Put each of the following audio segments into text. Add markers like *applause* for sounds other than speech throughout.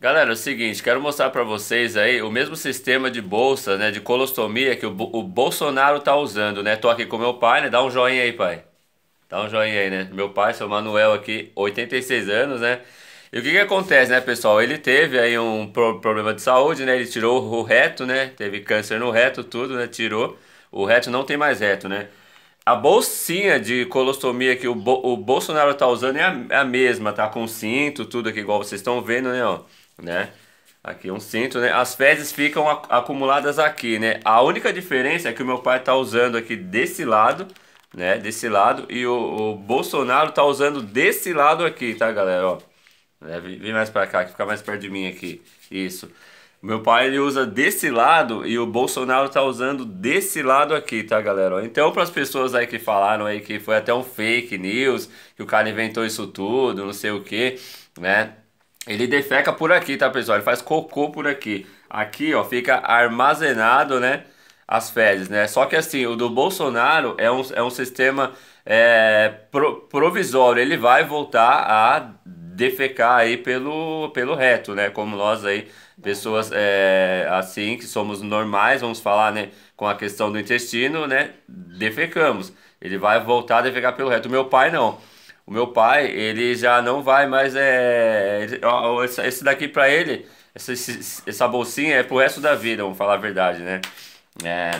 Galera, é o seguinte, quero mostrar para vocês aí o mesmo sistema de bolsa, né, de colostomia que o, o, Bolsonaro tá usando, né? Tô aqui com meu pai, né? Dá um joinha aí, pai. Dá um joinha aí, né? Meu pai, seu Manuel aqui, 86 anos, né? E o que que acontece, né, pessoal? Ele teve aí um pro problema de saúde, né? Ele tirou o reto, né? Teve câncer no reto, tudo, né? Tirou. O reto não tem mais reto, né? A bolsinha de colostomia que o, Bo o Bolsonaro tá usando é a, é a mesma, tá? Com cinto, tudo aqui, igual vocês estão vendo, né, ó né? Aqui é um cinto, né? As fezes ficam acumuladas aqui, né? A única diferença é que o meu pai tá usando aqui desse lado, né? Desse lado. E o, o Bolsonaro tá usando desse lado aqui, tá, galera? Ó, É, Vem mais pra cá, que fica mais perto de mim aqui. Isso. Meu pai ele usa desse lado e o Bolsonaro tá usando desse lado aqui, tá, galera? Ó, então, para as pessoas aí que falaram aí que foi até um fake news, que o cara inventou isso tudo, não sei o que, né? Ele defeca por aqui, tá pessoal? Ele faz cocô por aqui. Aqui, ó, fica armazenado, né? As fezes, né? Só que assim, o do Bolsonaro é um, é um sistema é, pro, provisório. Ele vai voltar a defecar aí pelo, pelo reto, né? Como nós aí, pessoas é, assim, que somos normais, vamos falar, né? Com a questão do intestino, né? Defecamos. Ele vai voltar a defecar pelo reto. Meu pai não o meu pai, ele já não vai mais. É, esse daqui para ele, essa, essa bolsinha é pro resto da vida, vamos falar a verdade, né? É,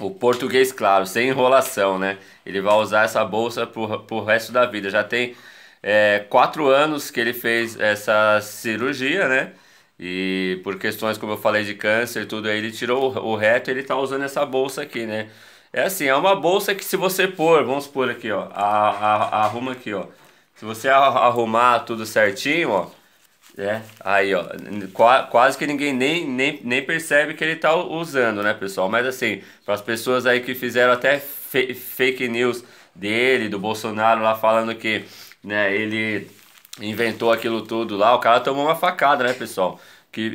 o português, claro, sem enrolação, né? Ele vai usar essa bolsa pro, pro resto da vida. Já tem é, quatro anos que ele fez essa cirurgia, né? E por questões, como eu falei, de câncer e tudo aí, ele tirou o reto e ele tá usando essa bolsa aqui, né? É assim, é uma bolsa que se você pôr, vamos pôr aqui, ó, a, a, arruma aqui, ó. Se você arrumar tudo certinho, ó, né? Aí, ó, quase que ninguém nem, nem, nem percebe que ele tá usando, né, pessoal? Mas assim, para as pessoas aí que fizeram até fake news dele, do Bolsonaro lá falando que, né, ele inventou aquilo tudo lá, o cara tomou uma facada, né, pessoal?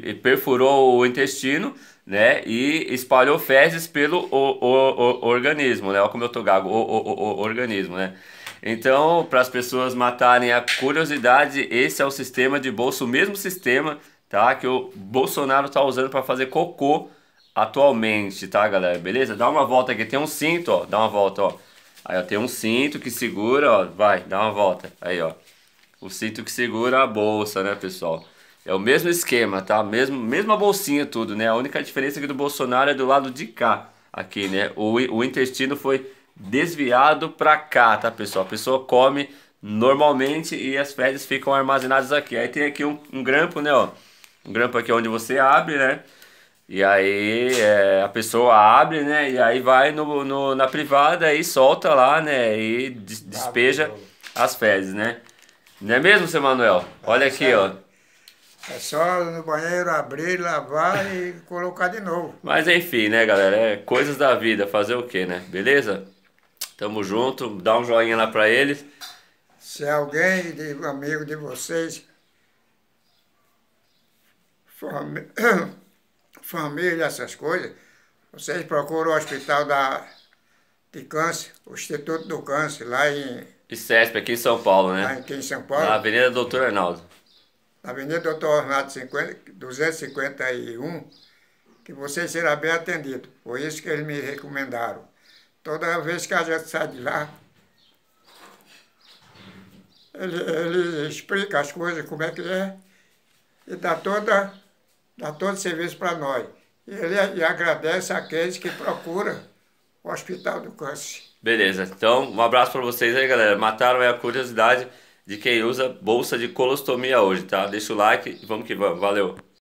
que perfurou o intestino, né? E espalhou fezes pelo o, o, o organismo, né? Olha como eu tô gago, o, organismo, né? Então, para as pessoas matarem a curiosidade, esse é o sistema de bolso, o mesmo sistema, tá? Que o Bolsonaro tá usando para fazer cocô atualmente, tá, galera? Beleza? Dá uma volta aqui, tem um cinto, ó, dá uma volta, ó. Aí, ó, tem um cinto que segura, ó, vai, dá uma volta, aí, ó. O cinto que segura a bolsa, né, pessoal? É o mesmo esquema, tá? Mesmo, mesma bolsinha tudo, né? A única diferença aqui é do Bolsonaro é do lado de cá, aqui, né? O, o intestino foi desviado para cá, tá, pessoal? A pessoa come normalmente e as fezes ficam armazenadas aqui. Aí tem aqui um, um grampo, né, ó. Um grampo aqui onde você abre, né? E aí é, a pessoa abre, né? E aí vai no, no, na privada e solta lá, né? E des, despeja as fezes, né? Não é mesmo, seu Manuel? Olha aqui, ó. É só no banheiro abrir, lavar e colocar de novo. Mas enfim, né, galera? É coisas da vida, fazer o quê, né? Beleza? Tamo junto, dá um joinha lá pra eles. Se alguém, de, amigo de vocês, fami *coughs* família, essas coisas, vocês procuram o hospital da, de câncer, o Instituto do Câncer, lá em... ICESP, aqui em São Paulo, né? Lá aqui em São Paulo. Na Avenida Doutor Arnaldo. Avenida Doutor Ornato 50, 251, que você será bem atendido. Foi isso que eles me recomendaram. Toda vez que a gente sai de lá, ele, ele explica as coisas, como é que é, e dá, toda, dá todo o serviço para nós. E ele e agradece aqueles que procuram o Hospital do Câncer. Beleza, então um abraço para vocês aí, galera. Mataram aí a curiosidade de quem usa bolsa de colostomia hoje, tá? Deixa o like e vamos que vamos. Valeu!